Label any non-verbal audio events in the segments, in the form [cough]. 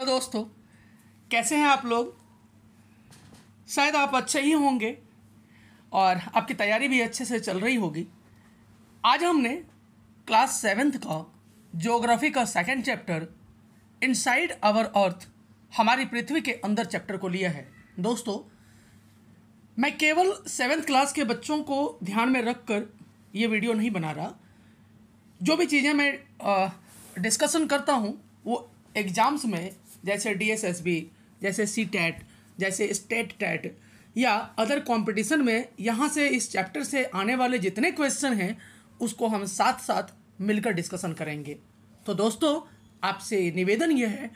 Hello दोस्तों कैसे हैं आप लोग शायद आप अच्छे ही होंगे और आपकी तैयारी भी अच्छे से चल रही होगी आज हमने क्लास सेवेंथ का ज्योग्राफी का second chapter inside our earth हमारी पृथ्वी के अंदर चैप्टर को लिया है दोस्तों मैं केवल सेवेंथ क्लास के बच्चों को ध्यान में रख कर ये वीडियो नहीं बना रहा जो भी चीज़ें मैं डिस्कसन करता हूँ वो एग्ज़ाम्स में जैसे बी जैसे सी टैट जैसे स्टेट टैट या अदर कंपटीशन में यहाँ से इस चैप्टर से आने वाले जितने क्वेश्चन हैं उसको हम साथ साथ मिलकर डिस्कशन करेंगे तो दोस्तों आपसे निवेदन यह है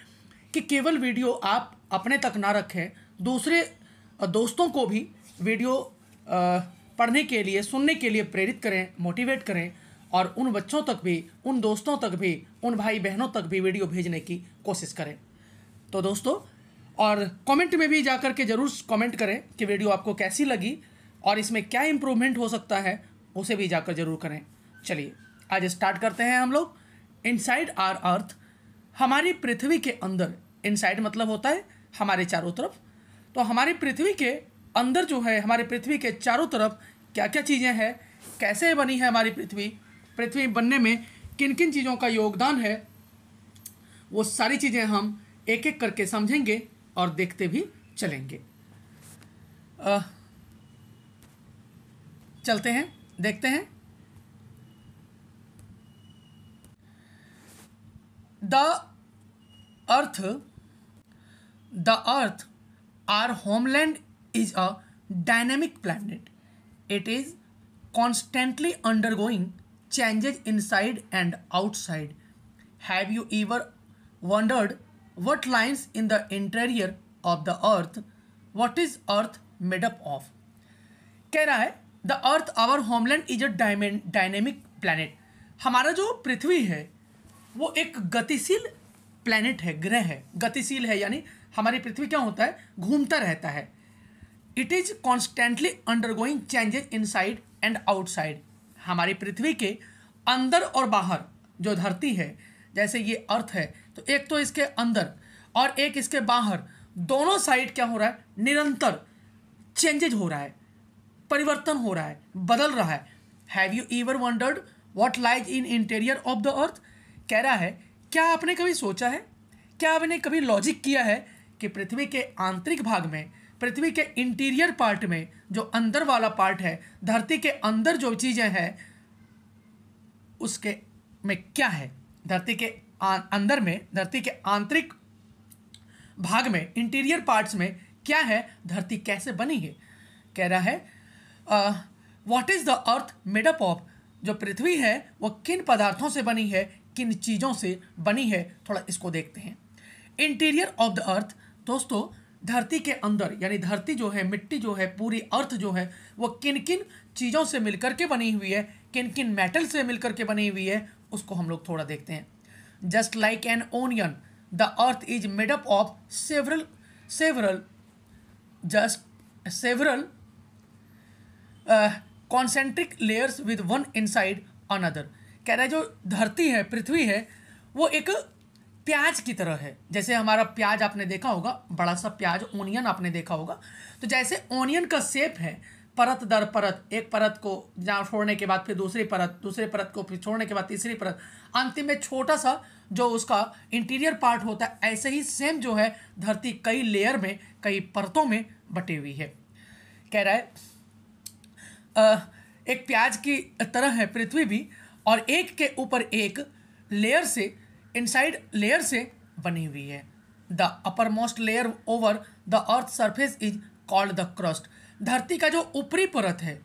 कि केवल वीडियो आप अपने तक ना रखें दूसरे दोस्तों को भी वीडियो पढ़ने के लिए सुनने के लिए प्रेरित करें मोटिवेट करें और उन बच्चों तक भी उन दोस्तों तक भी उन भाई बहनों तक भी वीडियो भेजने की कोशिश करें तो दोस्तों और कमेंट में भी जाकर के ज़रूर कमेंट करें कि वीडियो आपको कैसी लगी और इसमें क्या इम्प्रूवमेंट हो सकता है उसे भी जाकर ज़रूर करें चलिए आज स्टार्ट करते हैं हम लोग इनसाइड आर अर्थ हमारी पृथ्वी के अंदर इनसाइड मतलब होता है हमारे चारों तरफ तो हमारी पृथ्वी के अंदर जो है हमारे पृथ्वी के चारों तरफ क्या क्या चीज़ें हैं कैसे बनी है हमारी पृथ्वी पृथ्वी बनने में किन किन चीज़ों का योगदान है वो सारी चीज़ें हम एक एक करके समझेंगे और देखते भी चलेंगे चलते हैं देखते हैं the earth the earth our homeland is a dynamic planet it is constantly undergoing changes side and outside have you ever wondered what lies in the interior of the earth what is earth made up of कह रहा है the earth our homeland is a dynamic planet हमारा जो पृथ्वी है वो एक गतिशील प्लानट है ग्रह है गतिशील है यानी हमारी पृथ्वी क्या होता है घूमता रहता है it is constantly undergoing changes inside and outside हमारी पृथ्वी के अंदर और बाहर जो धरती है जैसे ये अर्थ है तो एक तो इसके अंदर और एक इसके बाहर दोनों साइड क्या हो रहा है निरंतर चेंजेज हो रहा है परिवर्तन हो रहा है बदल रहा है have you ever wondered what lies in interior of the earth कह रहा है क्या आपने कभी सोचा है क्या आपने कभी लॉजिक किया है कि पृथ्वी के आंतरिक भाग में पृथ्वी के इंटीरियर पार्ट में जो अंदर वाला पार्ट है धरती के अंदर जो चीज़ें हैं उसके में क्या है धरती के अंदर में धरती के आंतरिक भाग में इंटीरियर पार्ट्स में क्या है धरती कैसे बनी है कह रहा है what is the earth made up of जो पृथ्वी है वो किन पदार्थों से बनी है किन चीज़ों से बनी है थोड़ा इसको देखते हैं इंटीरियर ऑफ द अर्थ दोस्तों धरती के अंदर यानी धरती जो है मिट्टी जो है पूरी अर्थ जो है वो किन किन चीज़ों से मिलकर के बनी हुई है किन किन मेटल से मिलकर के बनी हुई है उसको हम लोग थोड़ा देखते हैं just like an onion the earth is made up of several several just several concentric layers with one inside another कह रहे जो धरती है पृथ्वी है वो एक प्याज की तरह है जैसे हमारा प्याज आपने देखा होगा बड़ा सा प्याज ओनियन आपने देखा होगा तो जैसे ओनियन का सेप है परत दर परत एक परत को जहाँ छोड़ने के बाद फिर दूसरी परत दूसरी परत को फिर छोड़ने के बाद तीसरी परत अंतिम में छोटा सा जो उसका इंटीरियर पार्ट होता है ऐसे ही सेम जो है धरती कई लेयर में कई परतों में बटी हुई है कह रहा है आ, एक प्याज की तरह है पृथ्वी भी और एक के ऊपर एक लेयर से इनसाइड लेयर से बनी हुई है the uppermost layer over the earth surface is called the crust धरती का जो ऊपरी परत है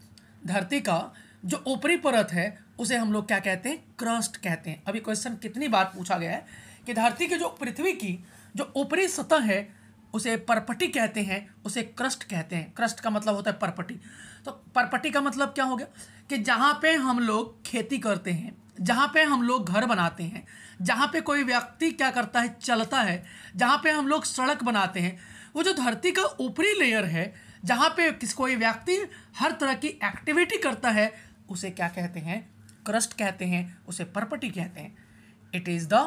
धरती का जो ऊपरी परत है उसे हम लोग क्या कहते हैं क्रस्ट कहते हैं अभी क्वेश्चन कितनी बार पूछा गया है कि धरती की जो पृथ्वी की जो ऊपरी सतह है उसे परपटी कहते हैं उसे क्रस्ट कहते हैं क्रस्ट का मतलब होता है परपटी तो परपटी का मतलब क्या हो गया कि जहाँ पे हम लोग खेती करते हैं जहाँ पे हम लोग घर बनाते हैं जहाँ पे कोई व्यक्ति क्या करता है चलता है जहाँ पे हम लोग सड़क बनाते हैं वो जो धरती का ऊपरी लेयर है जहाँ पे किस कोई व्यक्ति हर तरह की एक्टिविटी करता है उसे क्या कहते हैं क्रस्ट कहते हैं उसे परपटी कहते हैं it is the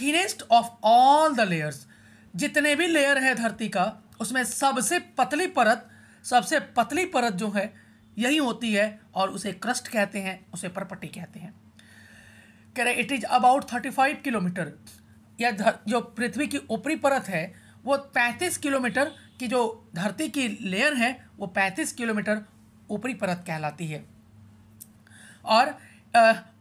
thinnest of all the layers जितने भी लेयर है धरती का उसमें सबसे पतली परत सबसे पतली परत जो है यही होती है और उसे क्रस्ट कहते हैं उसे परपटी कहते हैं कह रहे it is about thirty five kilometre या जो पृथ्वी की ऊपरी परत है वो पैंतीस किलोमीटर कि जो धरती की लेयर है वो पैंतीस किलोमीटर ऊपरी परत कहलाती है और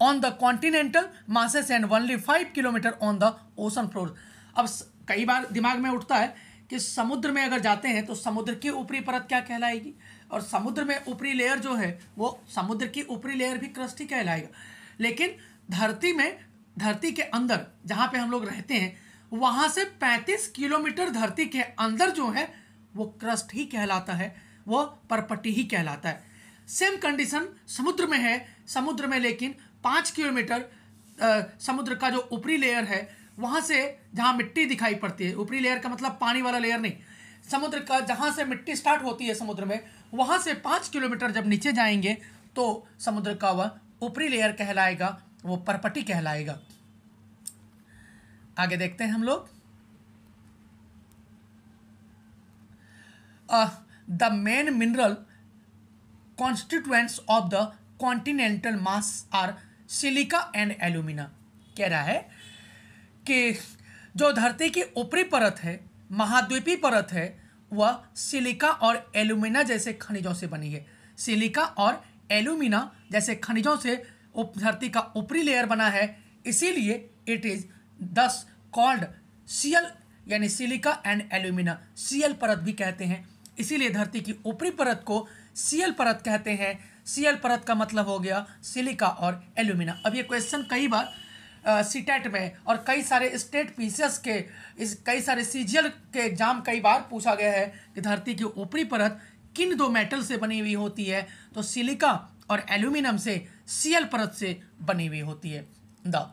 on the continental masses and only five kilometre on the ocean floor अब कई बार दिमाग में उठता है कि समुद्र में अगर जाते हैं तो समुद्र की ऊपरी परत क्या कहलाएगी और समुद्र में ऊपरी लेयर जो है वो समुद्र की ऊपरी लेयर भी क्रस्ट ही कहलाएगा लेकिन धरती में धरती के अंदर जहाँ पे हम लोग रहते हैं वहाँ से 35 किलोमीटर धरती के अंदर जो है वो क्रस्ट ही कहलाता है वो परपट्टी ही कहलाता है सेम कंडीशन समुद्र में है समुद्र में लेकिन पाँच किलोमीटर समुद्र का जो ऊपरी लेयर है वहाँ से जहाँ मिट्टी दिखाई पड़ती है ऊपरी लेयर का मतलब पानी वाला लेयर नहीं समुद्र का जहाँ से मिट्टी स्टार्ट होती है समुद्र में वहाँ से पाँच किलोमीटर जब नीचे जाएंगे तो समुद्र का वह ऊपरी लेयर कहलाएगा वो परपटी कहलाएगा आगे देखते हैं हम लोग Uh, the main mineral constituents of the continental mass are silica and alumina कह रहा है कि जो धरती की ऊपरी परत है महाद्वीपी परत है वह सिलिका और एल्यूमिना जैसे खनिजों से बनी है सिलिका और एल्यूमिना जैसे खनिजों से धरती का ऊपरी लेयर बना है इसीलिए it is thus called sial यानी सिलिका एंड एल्यूमिना सीएल परत भी कहते हैं इसीलिए धरती की ऊपरी परत को सीएल परत कहते हैं सीएल परत का मतलब हो गया सिलिका और एल्यूमिना अब ये क्वेश्चन कई बार सीटेट में और कई सारे स्टेट पीसीएस के इस कई सारे सीजीएल के एग्जाम कई बार पूछा गया है कि धरती की ऊपरी परत किन दो मेटल से बनी हुई होती है तो सिलिका और एल्यूमिनियम से सीएल परत से बनी हुई होती है the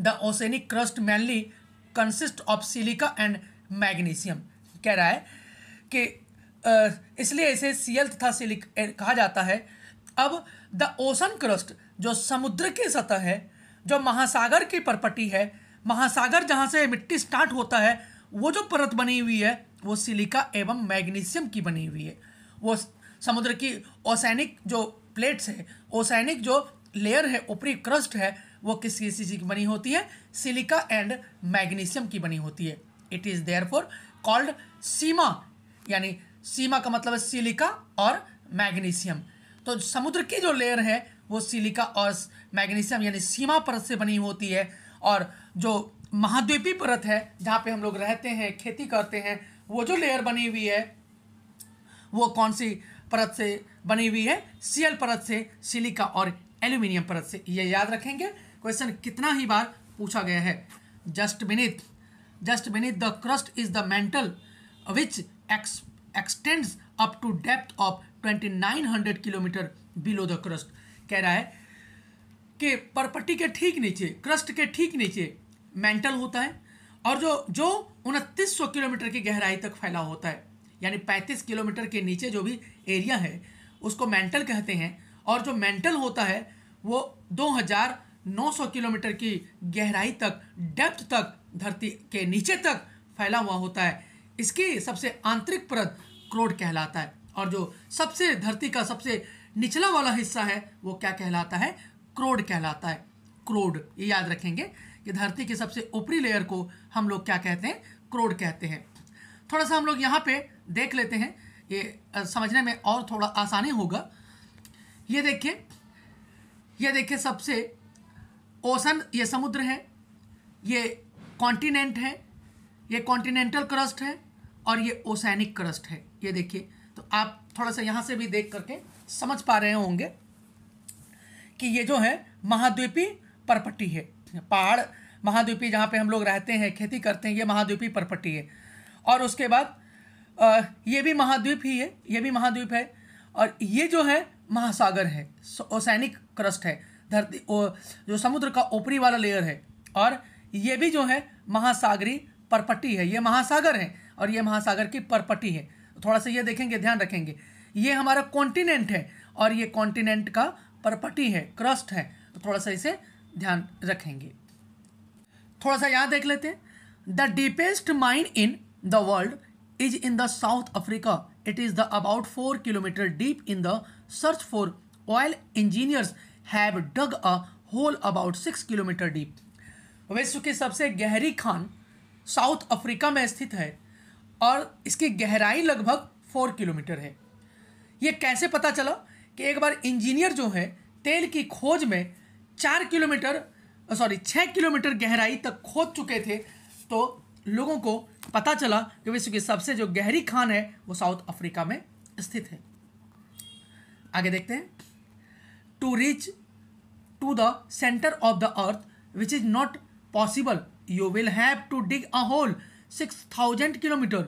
the oceanic crust mainly consist of silica and magnesium कह रहा है के इसलिए इसे सीएल तथा सिलिक कहा जाता है अब द ओसन क्रस्ट जो समुद्र की सतह है जो महासागर की परपटी है महासागर जहाँ से मिट्टी स्टार्ट होता है वो जो परत बनी हुई है वो सिलिका एवं मैग्नीशियम की बनी हुई है वो समुद्र की ओसैनिक जो प्लेट्स है ओसैनिक जो लेयर है ऊपरी क्रस्ट है वो किस किसी चीज़ की बनी होती है सिलिका एंड मैग्नीशियम की बनी होती है it is therefore called सीमा यानी सीमा का मतलब है सिलिका और मैग्नीशियम तो समुद्र की जो लेयर है वो सिलिका और मैग्नीशियम यानी सीमा परत से बनी होती है और जो महाद्वीपी परत है जहाँ पे हम लोग रहते हैं खेती करते हैं वो जो लेयर बनी हुई है वो कौन सी परत से बनी हुई है सीएल परत से सिलिका और एल्यूमिनियम परत से ये याद रखेंगे क्वेश्चन कितना ही बार पूछा गया है just beneath just beneath the crust is the mantle which up to depth of twenty nine 2900 kilometre below the crust कह रहा है कि प्रॉपर्टी के ठीक नीचे क्रस्ट के ठीक नीचे मेंटल होता है और जो जो उनतीस सौ किलोमीटर की गहराई तक फैला होता है यानी 35 किलोमीटर के नीचे जो भी एरिया है उसको मेंटल कहते हैं और जो मेंटल होता है वो 2900 किलोमीटर की गहराई तक डेप्थ तक धरती के नीचे तक फैला हुआ होता है इसकी सबसे आंतरिक परत क्रोड कहलाता है और जो सबसे धरती का सबसे निचला वाला हिस्सा है वो क्या कहलाता है क्रोड कहलाता है क्रोड ये याद रखेंगे कि धरती के सबसे ऊपरी लेयर को हम लोग क्या कहते हैं क्रोड कहते हैं थोड़ा सा हम लोग यहाँ पे देख लेते हैं ये समझने में और थोड़ा आसानी होगा ये देखिए ये देखिए सबसे ओसन ये समुद्र है ये कॉन्टिनेंट है ये कॉन्टिनेंटल क्रस्ट है और ये ओसैनिक क्रस्ट है ये देखिए तो आप थोड़ा सा यहाँ से भी देख करके समझ पा रहे होंगे कि ये जो है महाद्वीपी परपट्टी है पहाड़ महाद्वीपी जहाँ पे हम लोग रहते हैं खेती करते हैं ये महाद्वीपी परपट्टी है और उसके बाद ये भी महाद्वीप ही है ये भी महाद्वीप है और ये जो है महासागर है ओसैनिक क्रस्ट है धरती जो समुद्र का ऊपरी वाला लेयर है और ये भी जो है महासागरी परपट्टी है ये महासागर है और ये महासागर की परपटी है थोड़ा सा ये देखेंगे ध्यान रखेंगे ये हमारा कॉन्टिनेंट है और ये कॉन्टिनेंट का परपटी है क्रस्ट है तो थोड़ा सा इसे ध्यान रखेंगे थोड़ा सा यहाँ देख लेते हैं the deepest mine in the world is in the South Africa it is the about four kilometre deep in the search for oil engineers have dug a hole about six kilometre deep विश्व की सबसे गहरी Khan south Africa में स्थित है और इसकी गहराई लगभग फोर किलोमीटर है ये कैसे पता चला कि एक बार इंजीनियर जो है तेल की खोज में चार किलोमीटर सॉरी छः किलोमीटर गहराई तक खोद चुके थे तो लोगों को पता चला कि विश्व की सबसे जो गहरी खान है वो साउथ अफ्रीका में स्थित है आगे देखते हैं to reach to the centre of the earth which is not possible you will have to dig a hole six thousand kilometre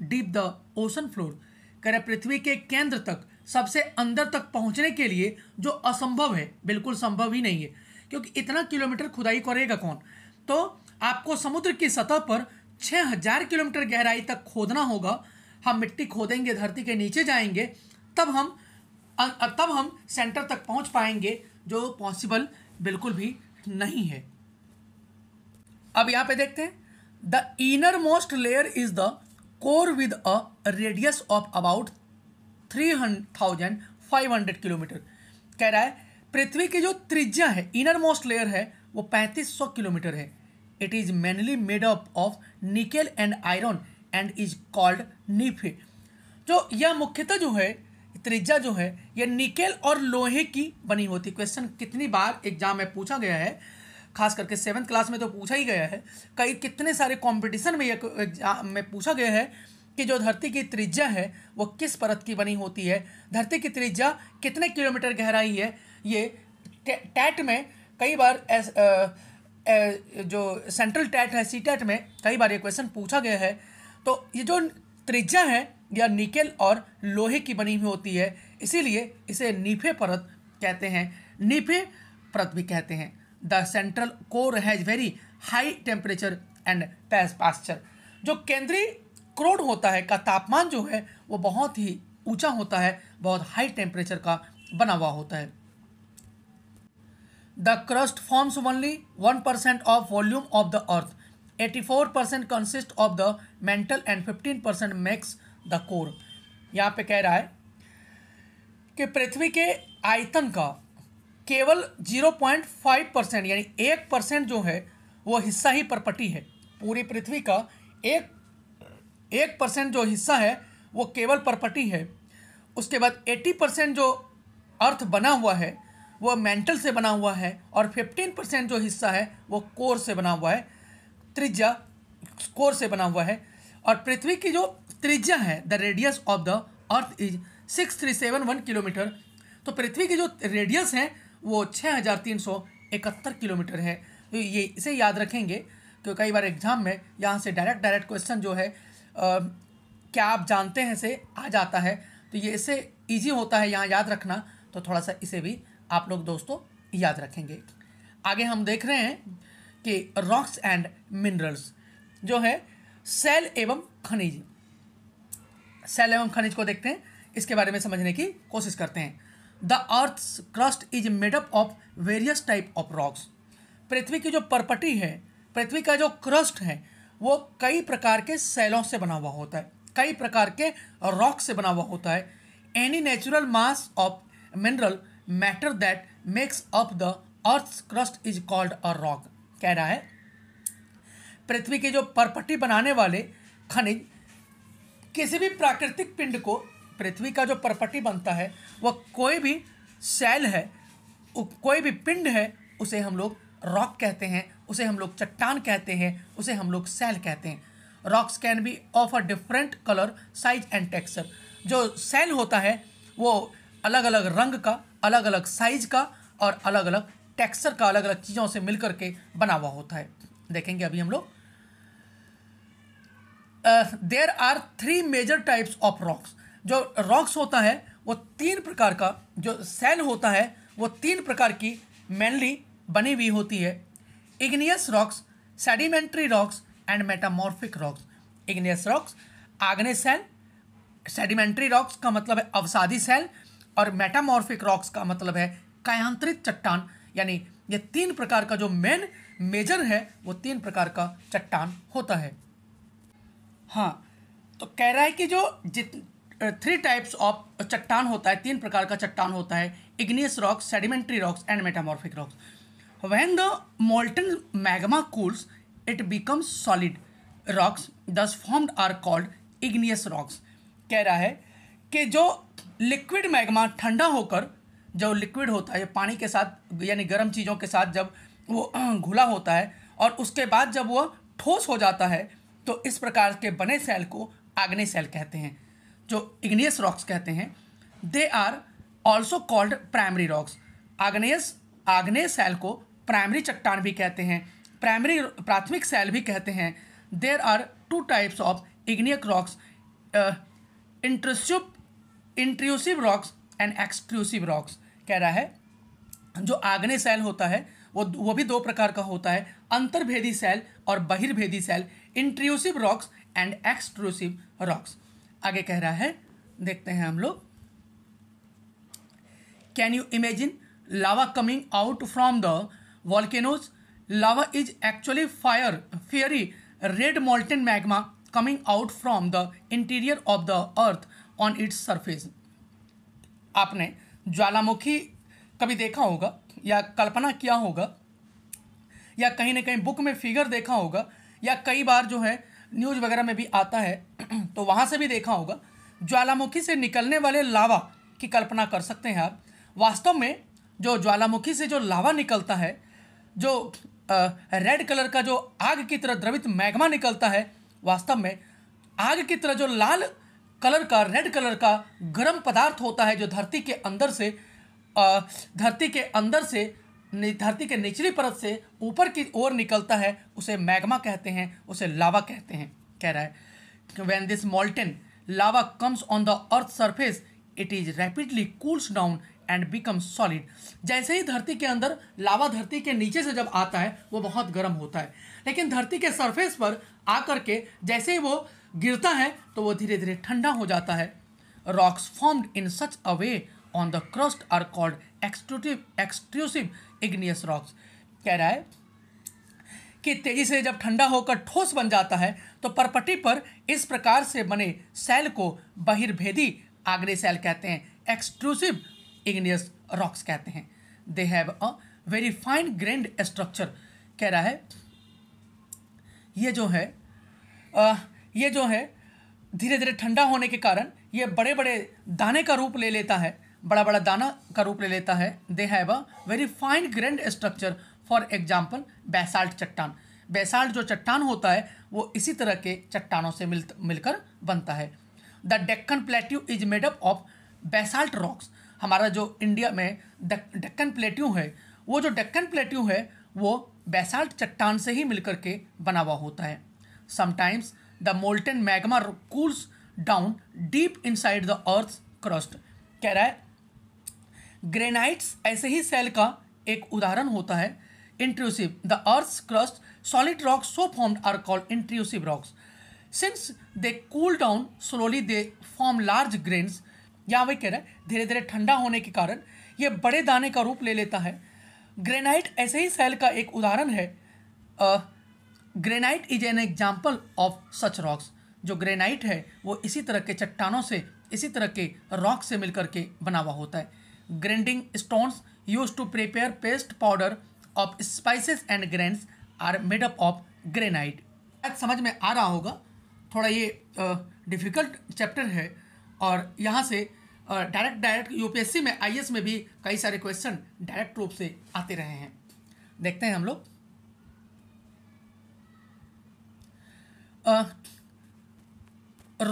deep the ocean floor कह रहे पृथ्वी के केंद्र तक सबसे अंदर तक पहुंचने के लिए जो असंभव है बिल्कुल संभव ही नहीं है क्योंकि इतना किलोमीटर खुदाई करेगा कौन तो आपको समुद्र की सतह पर 6000 किलोमीटर गहराई तक खोदना होगा हम मिट्टी खोदेंगे धरती के नीचे जाएंगे तब हम तब हम सेंटर तक पहुंच पाएंगे जो पॉसिबल बिल्कुल भी नहीं है अब यहाँ पे देखते हैं the inner most layer is the core with a radius of about three thousand five hundred kilometre कह रहा है पृथ्वी की जो त्रिज्या है इनर मोस्ट लेयर है वो पैंतीस सौ किलोमीटर है it is mainly made up of nickel and iron and is called nife जो यह मुख्यतः जो है त्रिज्या जो है यह निकेल और लोहे की बनी होती क्वेश्चन कितनी बार एग्जाम में पूछा गया है खास करके सेवन्थ क्लास में तो पूछा ही गया है कई कितने सारे कॉम्पिटिशन में यह में पूछा गया है कि जो धरती की त्रिज्या है वो किस परत की बनी होती है धरती की त्रिज्या कितने किलोमीटर गहराई है ये टैट में कई बार एस, आ, ए, जो सेंट्रल टैट है सी टैट में कई बार ये क्वेश्चन पूछा गया है तो ये जो त्रिज्या है यह निकेल और लोहे की बनी हुई होती है इसीलिए इसे नीफे परत कहते हैं नीफे परत भी कहते हैं the central core has very high temperature and pressure जो केंद्रीय क्रोड होता है का तापमान जो है वो बहुत ही ऊंचा होता है बहुत हाई टेम्परेचर का बना हुआ होता है the crust forms only one percent of volume of the earth eighty four percent consist of the mantle and fifteen percent makes the core यहाँ पे कह रहा है कि पृथ्वी के आयतन का केवल 0.5 परसेंट यानी एक परसेंट जो है वो हिस्सा ही प्रॉपर्टी है पूरी पृथ्वी का एक एक परसेंट जो हिस्सा है वो केवल प्रॉपर्टी है उसके बाद 80 परसेंट जो अर्थ बना हुआ है वो मेंटल से बना हुआ है और 15 परसेंट जो हिस्सा है वो कोर से बना हुआ है त्रिज्या कोर से बना हुआ है और पृथ्वी की जो त्रिज्या है the radius of the earth is six three seven one kilometre तो पृथ्वी की जो रेडियस है वो छः हज़ार तीन सौ इकहत्तर किलोमीटर है तो ये इसे याद रखेंगे क्योंकि कई बार एग्ज़ाम में यहाँ से डायरेक्ट डायरेक्ट क्वेश्चन जो है आ, क्या आप जानते हैं से आ जाता है तो ये इसे ईजी होता है यहाँ याद रखना तो थोड़ा सा इसे भी आप लोग दोस्तों याद रखेंगे आगे हम देख रहे हैं कि रॉक्स एंड मिनरल्स जो है सेल एवं खनिज सेल एवं खनिज को देखते हैं इसके बारे में समझने की कोशिश करते हैं the earth crust is made up of various type of rocks पृथ्वी की जो परपटी है पृथ्वी का जो क्रस्ट है वो कई प्रकार के सेलों से बना हुआ होता है कई प्रकार के रॉक से बना हुआ होता है any natural mass of mineral matter that makes up the earth crust is called a rock कह रहा है पृथ्वी के जो परपटी बनाने वाले खनिज किसी भी प्राकृतिक पिंड को पृथ्वी का जो प्रॉपर्टी बनता है वह कोई भी सेल है कोई भी पिंड है उसे हम लोग रॉक कहते हैं उसे हम लोग चट्टान कहते हैं उसे हम लोग सेल कहते हैं rocks can be of a different colour size and texture जो सेल होता है वो अलग अलग रंग का अलग अलग साइज का और अलग अलग टेक्सचर का अलग अलग चीज़ों से मिलकर के बना हुआ होता है देखेंगे अभी हम लोग there are three major types of rocks जो रॉक्स होता है वो तीन प्रकार का जो सैंड होता है वो तीन प्रकार की मेनली बनी हुई होती है igneous rocks sedimentary rocks and metamorphic rocks igneous rocks आग्नेय सेल सेडिमेंट्री रॉक्स का मतलब है अवसादी सेल और मेटामॉर्फिक रॉक्स का मतलब है कायांत्रित चट्टान यानी ये तीन प्रकार का जो मेन मेजर है वो तीन प्रकार का चट्टान होता है हाँ तो कह रहा है कि जो जित थ्री टाइप्स ऑफ चट्टान होता है तीन प्रकार का चट्टान होता है igneous rocks sedimentary rocks and metamorphic rocks when the molten magma cools it becomes solid rocks thus formed are called igneous rocks कह रहा है कि जो लिक्विड मैगमा ठंडा होकर जो लिक्विड होता है पानी के साथ यानी गर्म चीज़ों के साथ जब वो [clears throat] घुला होता है और उसके बाद जब वह ठोस हो जाता है तो इस प्रकार के बने सेल को आग्ने सेल कहते हैं जो इग्नियस रॉक्स कहते हैं they are also called primary rocks आग्नेस आग्नेय सेल को प्राइमरी चट्टान भी कहते हैं प्राइमरी प्राथमिक सेल भी कहते हैं there are two types of igneous rocks intrusive intrusive rocks and exclusive rocks कह रहा है जो आग्नेय सेल होता है वो वो भी दो प्रकार का होता है अंतर्भेदी सेल और बहिर्भेदी सेल intrusive rocks and exclusive rocks आगे कह रहा है देखते हैं हम लोग can you imagine lava coming out from the volcanoes lava is actually fire fiery red molten magma coming out from the interior of the earth on its surface आपने ज्वालामुखी कभी देखा होगा या कल्पना किया होगा या कहीं ना कहीं बुक में फिगर देखा होगा या कई बार जो है न्यूज़ वगैरह में भी आता है [clears throat] तो वहाँ से भी देखा होगा ज्वालामुखी से निकलने वाले लावा की कल्पना कर सकते हैं आप वास्तव में जो ज्वालामुखी से जो लावा निकलता है जो आ, रेड कलर का जो आग की तरह द्रवित मैग्मा निकलता है वास्तव में आग की तरह जो लाल कलर का रेड कलर का गर्म पदार्थ होता है जो धरती के अंदर से धरती के अंदर से धरती के निचली परत से ऊपर की ओर निकलता है उसे मैग्मा कहते हैं उसे लावा कहते हैं कह रहा है when this molten lava comes on the earth surface it is rapidly cools down and become solid जैसे ही धरती के अंदर लावा धरती के नीचे से जब आता है वो बहुत गर्म होता है लेकिन धरती के सरफेस पर आकर के जैसे ही वो गिरता है तो वो धीरे धीरे ठंडा हो जाता है rocks formed in such a way on the crust are called extrusive exclusive igneous rocks कह रहा है कि तेजी से जब ठंडा होकर ठोस बन जाता है तो परपटी पर इस प्रकार से बने सेल को बहिर्भेदी आग्नेय सेल कहते हैं एक्सक्लूसिव इग्नियस रॉक्स कहते हैं they have a very fine grained structure कह रहा है ये जो है आ, ये जो है धीरे धीरे ठंडा होने के कारण ये बड़े बड़े दाने का रूप ले लेता है बड़ा बड़ा दाना का रूप ले लेता है they have a very fine grained structure for example basalt चट्टान बैसाल्ट जो चट्टान होता है वो इसी तरह के चट्टानों से मिल मिलकर बनता है the Deccan plateau is made up of basalt rocks हमारा जो इंडिया में डेक्कन प्लेट्यू है वो जो डेक्कन प्लेट्यू है वो बैसाल्ट चट्टान से ही मिलकर के बना हुआ होता है sometimes the molten magma cools down deep inside the earth crust कह रहा है ग्रेनाइट्स ऐसे ही सेल का एक उदाहरण होता है intrusive the earth crust solid rock so form are called intrusive rocks since they cool down slowly they form large grains या वही कह रहे हैं धीरे धीरे ठंडा होने के कारण ये बड़े दाने का रूप ले लेता है ग्रेनाइट ऐसे ही सेल का एक उदाहरण है granite is an example of such rocks जो ग्रेनाइट है वो इसी तरह के चट्टानों से इसी तरह के रॉक से मिलकर के बना हुआ होता है grinding stones used to prepare paste powder of spices and grains are made up of granite आज समझ में आ रहा होगा थोड़ा ये डिफ़िकल्ट चैप्टर है और यहाँ से डायरेक्ट डायरेक्ट यूपीएससी में आईएएस में भी कई सारे क्वेश्चन डायरेक्ट रूप से आते रहे हैं देखते हैं हम लोग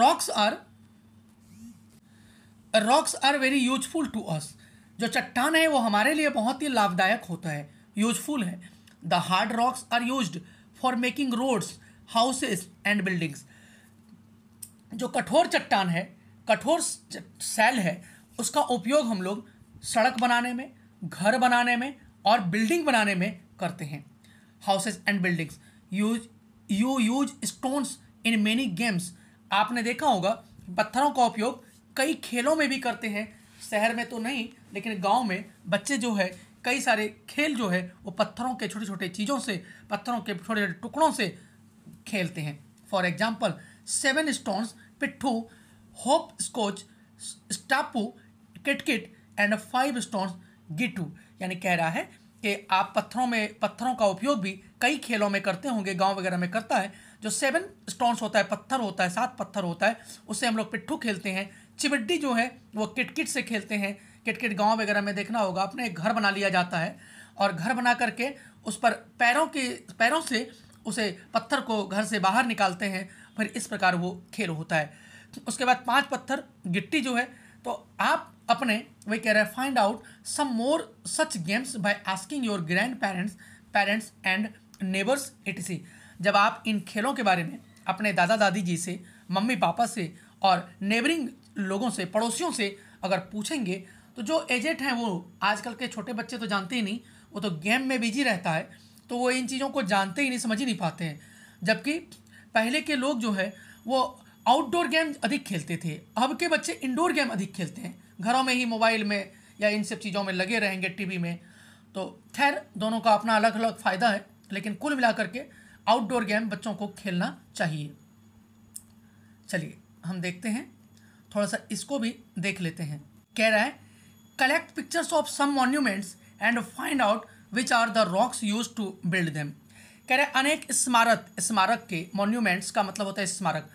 rocks are rocks are very useful to us जो चट्टान है वो हमारे लिए बहुत ही लाभदायक होता है यूजफुल है the hard rocks are use for making roads houses and buildings जो कठोर चट्टान है कठोर सेल है उसका उपयोग हम लोग सड़क बनाने में घर बनाने में और बिल्डिंग बनाने में करते हैं houses and buildings use you use stones in many games आपने देखा होगा पत्थरों का उपयोग कई खेलों में भी करते हैं शहर में तो नहीं लेकिन गांव में बच्चे जो है कई सारे खेल जो है वो पत्थरों के छोटे छोटे चीज़ों से पत्थरों के छोटे छोटे टुकड़ों से खेलते हैं फॉर एग्जाम्पल सेवन स्टोन्स पिट्ठू होप स्कोच स्टापू किटकिट एंड फाइव स्टोन्स गिटू यानी कह रहा है कि आप पत्थरों में पत्थरों का उपयोग भी कई खेलों में करते होंगे गांव वगैरह में करता है जो सेवन स्टोन्स होता है पत्थर होता है सात पत्थर होता है उससे हम लोग पिट्ठू खेलते हैं चिबड्डी जो है वो किटकिट से खेलते हैं किटकिट गांव वगैरह में देखना होगा अपने एक घर बना लिया जाता है और घर बना करके उस पर पैरों के पैरों से उसे पत्थर को घर से बाहर निकालते हैं फिर इस प्रकार वो खेल होता है तो उसके बाद पांच पत्थर गिट्टी जो है तो आप अपने वे कह रहे हैं find out some more such games by asking your grandparents parents and neighbours etc जब आप इन खेलों के बारे में अपने दादा दादी जी से मम्मी पापा से और नेबरिंग लोगों से पड़ोसियों से अगर पूछेंगे तो जो एजेंट हैं वो आजकल के छोटे बच्चे तो जानते ही नहीं वो तो गेम में बिजी रहता है तो वो इन चीज़ों को जानते ही नहीं समझ ही नहीं पाते हैं जबकि पहले के लोग जो है वो आउटडोर गेम अधिक खेलते थे अब के बच्चे इंडोर गेम अधिक खेलते हैं घरों में ही मोबाइल में या इन सब चीज़ों में लगे रहेंगे टीवी में तो खैर दोनों का अपना अलग अलग फ़ायदा है लेकिन कुल मिलाकर के आउटडोर गेम बच्चों को खेलना चाहिए चलिए हम देखते हैं थोड़ा सा इसको भी देख लेते हैं कह रहा है collect pictures of some monuments and find out which are the rocks use to build them कह रहे हैं अनेक स्मारक स्मारक के मॉन्यूमेंट्स का मतलब होता है स्मारक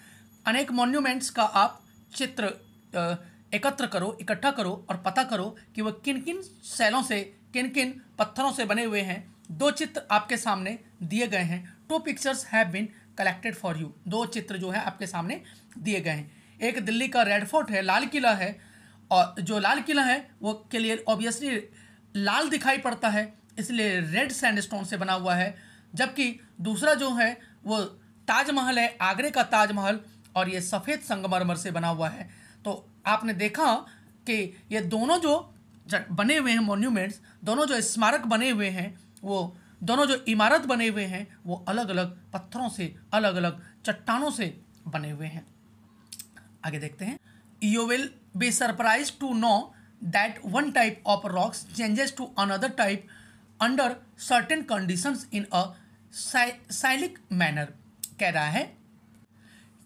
अनेक मॉन्यूमेंट्स का आप चित्र एकत्र करो इकट्ठा करो और पता करो कि वह किन किन शैलों से किन किन पत्थरों से बने हुए हैं दो चित्र आपके सामने दिए गए हैं two pictures have been collected for you दो चित्र जो है आपके सामने दिए गए हैं एक दिल्ली का रेड फोर्ट है लाल किला है और जो लाल किला है वो के लिए ऑब्वियसली लाल दिखाई पड़ता है इसलिए रेड सैंडस्टोन से बना हुआ है जबकि दूसरा जो है वो ताजमहल है आगरे का ताजमहल और ये सफ़ेद संगमरमर से बना हुआ है तो आपने देखा कि ये दोनों जो बने हुए हैं मोन्यूमेंट्स दोनों जो स्मारक बने हुए हैं वो दोनों जो इमारत बने हुए हैं वो अलग अलग पत्थरों से अलग अलग चट्टानों से बने हुए हैं आगे देखते हैं you will be surprise to know that one type of rocks changes to another type under certain condition in a cyclic manner कह रहा है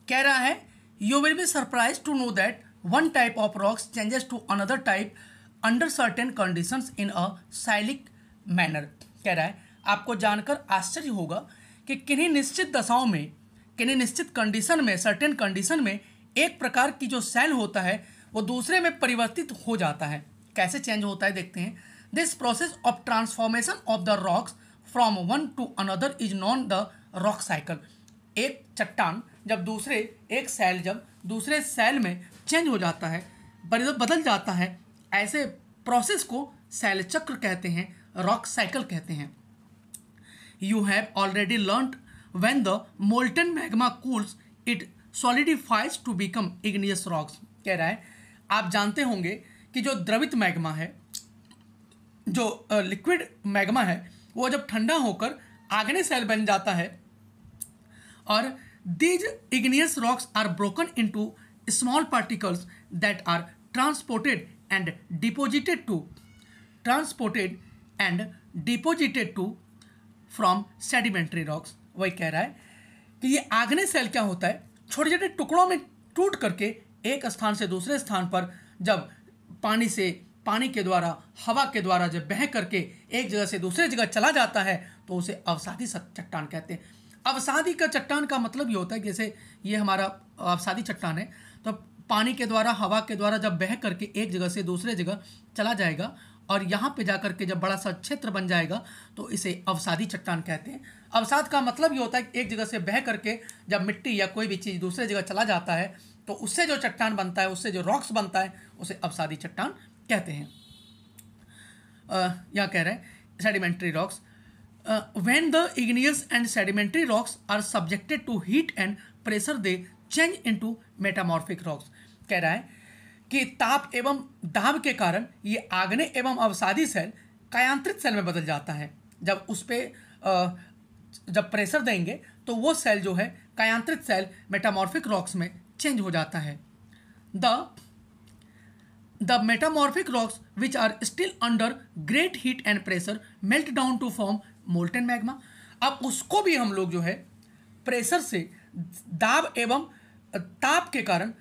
कह रहा है you will be surprise to know that one type of rocks changes to another type under certain condition in a cyclic manner कह रहा है आपको जानकर आश्चर्य होगा कि किन्हीं निश्चित दशाओं में किन्हीं निश्चित कंडीशन में सर्टेन कंडीशन में एक प्रकार की जो सेल होता है वो दूसरे में परिवर्तित हो जाता है कैसे चेंज होता है देखते हैं this process of transformation of the rocks from one to another is known the rock cycle एक चट्टान जब दूसरे एक सेल जब दूसरे सेल में चेंज हो जाता है बदल जाता है ऐसे प्रोसेस को सेल चक्र कहते हैं रॉक साइकिल कहते हैं you have already learn when the molten magma cools it solidifies to become igneous rocks कह रहा है आप जानते होंगे कि जो द्रवित मैग्मा है जो लिक्विड मैग्मा है वो जब ठंडा होकर आग्नेय सेल बन जाता है और these igneous rocks are broken into small particles that are transported and deposited to transported and deposited to from sedimentary rocks वही कह रहा है कि ये आग्नेय सेल क्या होता है छोटे छोटे टुकड़ों में टूट करके एक स्थान से दूसरे स्थान पर जब पानी से पानी के द्वारा हवा के द्वारा जब बह करके एक जगह से दूसरे जगह चला जाता है तो उसे अवसादी चट्टान कहते हैं अवसादी का चट्टान का मतलब ये होता है जैसे ये हमारा अवसादी चट्टान है तो पानी के द्वारा हवा के द्वारा जब बह करके एक जगह से दूसरे जगह चला जाएगा और यहाँ पे जाकर के जब बड़ा सा क्षेत्र बन जाएगा तो इसे अवसादी चट्टान कहते हैं अवसाद का मतलब ये होता है कि एक जगह से बह करके जब मिट्टी या कोई भी चीज़ दूसरे जगह चला जाता है तो उससे जो चट्टान बनता है उससे जो रॉक्स बनता है उसे अवसादी चट्टान कहते हैं यहाँ कह रहे हैं sedimentary rocks when the igneous and sedimentary rocks are subjected to heat and pressure they change into metamorphic rocks कह रहा है कि ताप एवं दाब के कारण ये आग्ने एवं अवसादी सेल कायांत्रित सेल में बदल जाता है जब उस पर जब प्रेशर देंगे तो वो सेल जो है कायांत्रित सेल मेटामॉर्फिक रॉक्स में चेंज हो जाता है the the metamorphic rocks which are still under great heat and pressure melt down to form molten magma अब उसको भी हम लोग जो है प्रेशर से दाब एवं ताप के कारण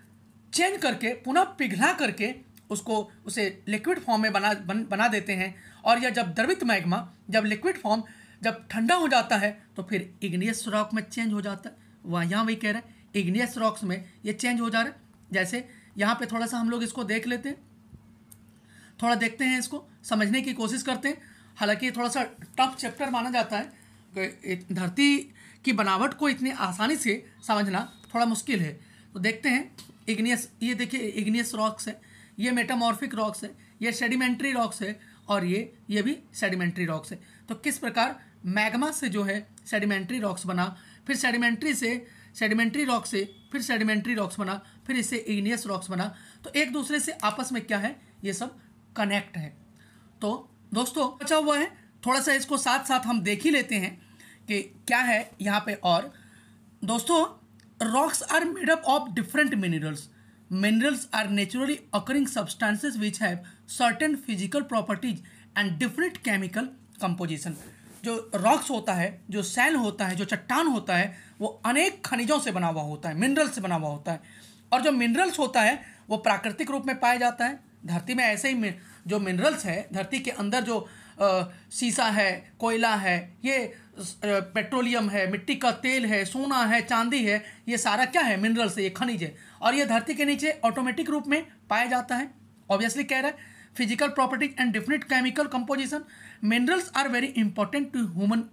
चेंज करके पुनः पिघला करके उसको उसे लिक्विड फॉर्म में बना बन, बना देते हैं और यह जब द्रवित मैग्मा जब लिक्विड फॉर्म जब ठंडा हो जाता है तो फिर इग्नियस रॉक में चेंज हो जाता है वह यहाँ वही कह रहे हैं इग्नियस रॉक्स में ये चेंज हो जा रहा है जैसे यहाँ पे थोड़ा सा हम लोग इसको देख लेते हैं थोड़ा देखते हैं इसको समझने की कोशिश करते हैं हालांकि थोड़ा सा टफ चैप्टर माना जाता है धरती की बनावट को इतनी आसानी से समझना थोड़ा मुश्किल है तो देखते हैं इग्नियस ये देखिए इग्नियस रॉक्स है ये मेटामॉर्फिक रॉक्स है ये सेडिमेंट्री रॉक्स है और ये ये भी सेडिमेंट्री रॉक्स है तो किस प्रकार मैग्मा से जो है सेडिमेंट्री रॉक्स बना फिर सेडिमेंट्री से सेडिमेंट्री रॉक से फिर सेडिमेंट्री रॉक्स बना फिर इससे इग्नियस रॉक्स बना तो एक दूसरे से आपस में क्या है ये सब कनेक्ट है तो दोस्तों बचा हुआ है थोड़ा सा इसको साथ साथ हम देख ही लेते हैं कि क्या है यहाँ पे और दोस्तों rocks are made up of different minerals. Minerals are naturally occurring substances which have certain physical properties and different chemical composition. जो रॉक्स होता है जो सैल होता है जो चट्टान होता है वो अनेक खनिजों से बना हुआ होता है मिनरल से बना हुआ होता है और जो मिनरल्स होता है वो प्राकृतिक रूप में पाया जाता है धरती में ऐसे ही जो मिनरल्स है धरती के अंदर जो शीशा है कोयला है ये पेट्रोलियम है मिट्टी का तेल है सोना है चांदी है ये सारा क्या है मिनरल्स है ये खनिज है और ये धरती के नीचे ऑटोमेटिक रूप में पाया जाता है ऑब्वियसली कह रहा है physical properties and different chemical composition minerals are very important to human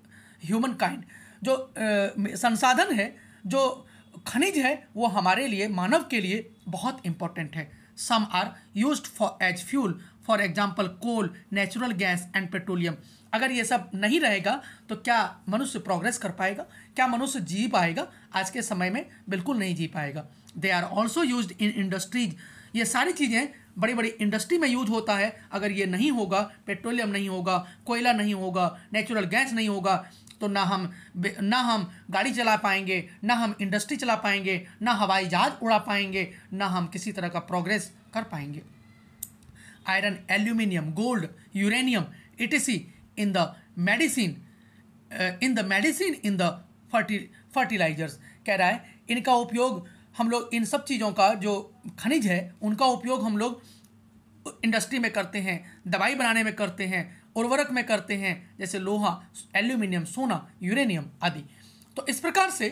human kind जो आ, संसाधन है जो खनिज है वो हमारे लिए मानव के लिए बहुत इंपॉर्टेंट है some are use for as fuel for example coal natural gas and petroleum अगर ये सब नहीं रहेगा तो क्या मनुष्य प्रोग्रेस कर पाएगा क्या मनुष्य जी पाएगा आज के समय में बिल्कुल नहीं जी पाएगा they are also use in industries ये सारी चीज़ें बड़ी बड़ी इंडस्ट्री में यूज होता है अगर ये नहीं होगा पेट्रोलियम नहीं होगा कोयला नहीं होगा नेचुरल गैस नहीं होगा तो ना हम ना हम गाड़ी चला पाएंगे ना हम इंडस्ट्री चला पाएंगे ना हवाई जहाज उड़ा पाएंगे ना हम किसी तरह का प्रोग्रेस कर पाएंगे iron aluminium gold uranium etc in the medicine uh, in the medicine in the fertilisers कह रहा है इनका उपयोग हम लोग इन सब चीज़ों का जो खनिज है उनका उपयोग हम लोग इंडस्ट्री में करते हैं दवाई बनाने में करते हैं उर्वरक में करते हैं जैसे लोहा एल्यूमिनियम सोना यूरेनियम आदि तो इस प्रकार से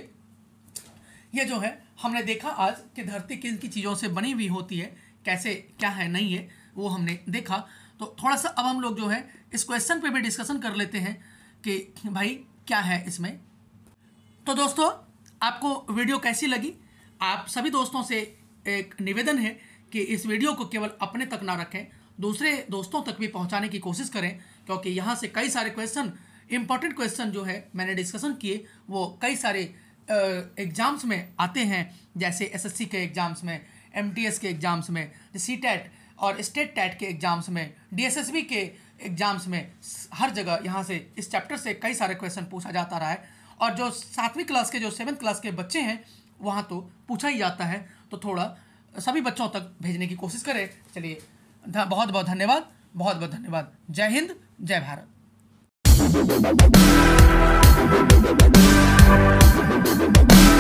ये जो है हमने देखा आज कि धरती किन की चीज़ों से बनी हुई होती है कैसे क्या है नहीं है वो हमने देखा तो थोड़ा सा अब हम लोग जो है इस क्वेश्चन पे भी डिस्कशन कर लेते हैं कि भाई क्या है इसमें तो दोस्तों आपको वीडियो कैसी लगी आप सभी दोस्तों से एक निवेदन है कि इस वीडियो को केवल अपने तक ना रखें दूसरे दोस्तों तक भी पहुंचाने की कोशिश करें क्योंकि यहाँ से कई सारे क्वेश्चन इंपॉर्टेंट क्वेश्चन जो है मैंने डिस्कशन किए वो कई सारे एग्ज़ाम्स में आते हैं जैसे एसएससी के एग्ज़ाम्स में एमटीएस के एग्ज़ाम्स में सी और स्टेट टैट के एग्ज़ाम्स में डीएसएसबी के एग्ज़ाम्स में हर जगह यहाँ से इस चैप्टर से कई सारे क्वेश्चन पूछा जाता रहा है और जो सातवीं क्लास के जो सेवन्थ क्लास के बच्चे हैं वहाँ तो पूछा ही जाता है तो थोड़ा सभी बच्चों तक भेजने की कोशिश करें चलिए बहुत बहुत धन्यवाद बहुत बहुत धन्यवाद जय हिंद जय भारत